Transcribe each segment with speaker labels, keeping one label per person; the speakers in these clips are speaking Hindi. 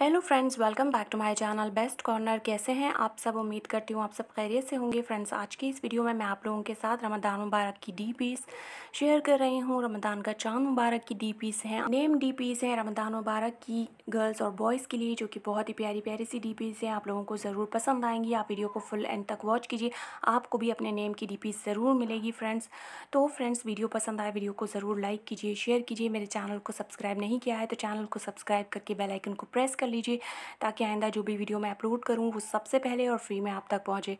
Speaker 1: hello friends welcome back to my channel best corner कैसे हैं आप सब उम्मीद करती हूँ आप सब खैरियत से होंगे फ्रेंड्स आज की इस वीडियो में मैं आप लोगों के साथ रमदान मुबारक की डी पीस शेयर कर रही हूँ रमदान का चांद मुबारक की डी पीस हैं नेम डी पीस हैं रमदान मुबारक की गर्ल्स और बॉयज़ के लिए जो कि बहुत ही प्यारी प्यारी सी डी हैं आप लोगों को ज़रूर पसंद आएंगी आप वीडियो को फुल एंड तक वॉच कीजिए आपको भी अपने नेम की डी ज़रूर मिलेगी फ्रेंड्स तो फ्रेंड्स वीडियो पसंद आए वीडियो को ज़रूर लाइक कीजिए शेयर कीजिए मेरे चैनल को सब्सक्राइब नहीं किया है तो चैनल को सब्सक्राइब करके बेलाइकन को प्रेस कर लीजिए ताकि आइंदा जो भी वीडियो मैं अपलोड करूँ वो सबसे पहले और फ्री में आप तक पहुँचे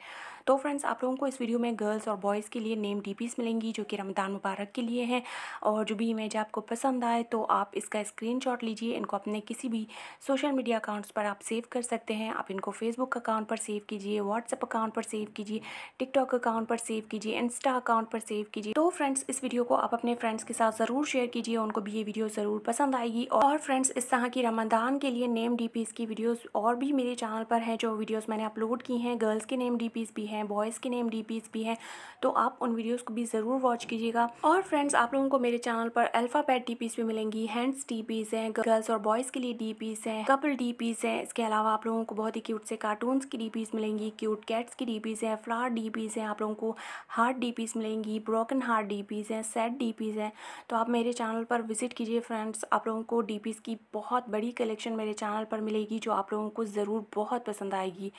Speaker 1: तो फ्रेंड्स आप लोगों को इस वीडियो में गर्ल्स और बॉयज़ के लिए नेम डी मिलेंगी जो कि रमदान मुबारक के लिए हैं और जो भी इमेज आपको पसंद आए तो आप इसका स्क्रीन लीजिए इनको अपने किसी भी सोशल मीडिया अकाउंट्स पर आप सेव कर सकते हैं आप इनको फेसबुक अकाउंट पर सेव कीजिए व्हाट्सअप अकाउंट पर सेव कीजिए टिकटॉक अकाउंट पर सेव कीजिए इंस्टा अकाउंट पर सेव कीजिए तो फ्रेंड्स इस वीडियो को आप अपने फ्रेंड्स के साथ ज़रूर शेयर कीजिए उनको भी ये वीडियो ज़रूर पसंद आएगी और फ्रेंड्स इस तरह की रमदान के लिए नेम डी की वीडियोज़ और भी मेरे चैनल पर हैं जो वीडियोज़ मैंने अपलोड की हैं गर्ल्स के नेम डी भी हैं बॉयज़ के नेम डी भी हैं तो आप उन वीडियोज़ को भी ज़रूर वॉच कीजिएगा और फ्रेंड्स आप लोगों को मेरे चैनल पर अल्फ़ाबेट डी भी मिलेंगी हैंड्स डी हैं गर्ल्स और बॉयज़ के लिए डीपीस है कपल डीपीस है इसके अलावा आप लोगों को बहुत ही क्यूट से कार्टून्स की डीपीस मिलेंगी क्यूट कैट्स की डीपीस है फ्लावर डीपीस है आप लोगों को हार्ट डीपीस मिलेंगी ब्रोकन हार्ट डीपीस है सेट डीपीस है तो आप मेरे चैनल पर विजिट कीजिए फ्रेंड्स आप लोगों को डीपीस की बहुत बड़ी कलेक्शन मेरे चैनल पर मिलेगी जो आप लोगों को ज़रूर बहुत पसंद आएगी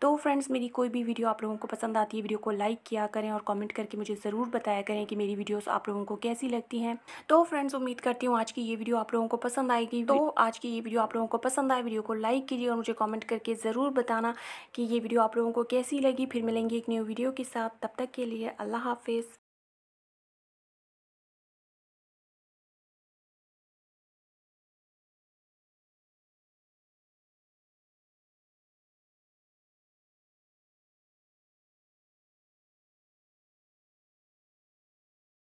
Speaker 1: तो फ्रेंड्स मेरी कोई भी वीडियो आप लोगों को पसंद आती है वीडियो को लाइक किया करें और कमेंट करके मुझे ज़रूर बताया करें कि मेरी वीडियोस आप लोगों को कैसी लगती हैं तो फ्रेंड्स उम्मीद करती हूँ आज की ये वीडियो आप लोगों को पसंद आएगी तो आज की ये वीडियो आप लोगों को पसंद आए वीडियो को लाइक कीजिए और मुझे कमेंट करके ज़रूर बताना कि ये वीडियो आप लोगों को कैसी लगी फिर मिलेंगे एक न्यू वीडियो के साथ तब तक के लिए अल्लाह हाफिज़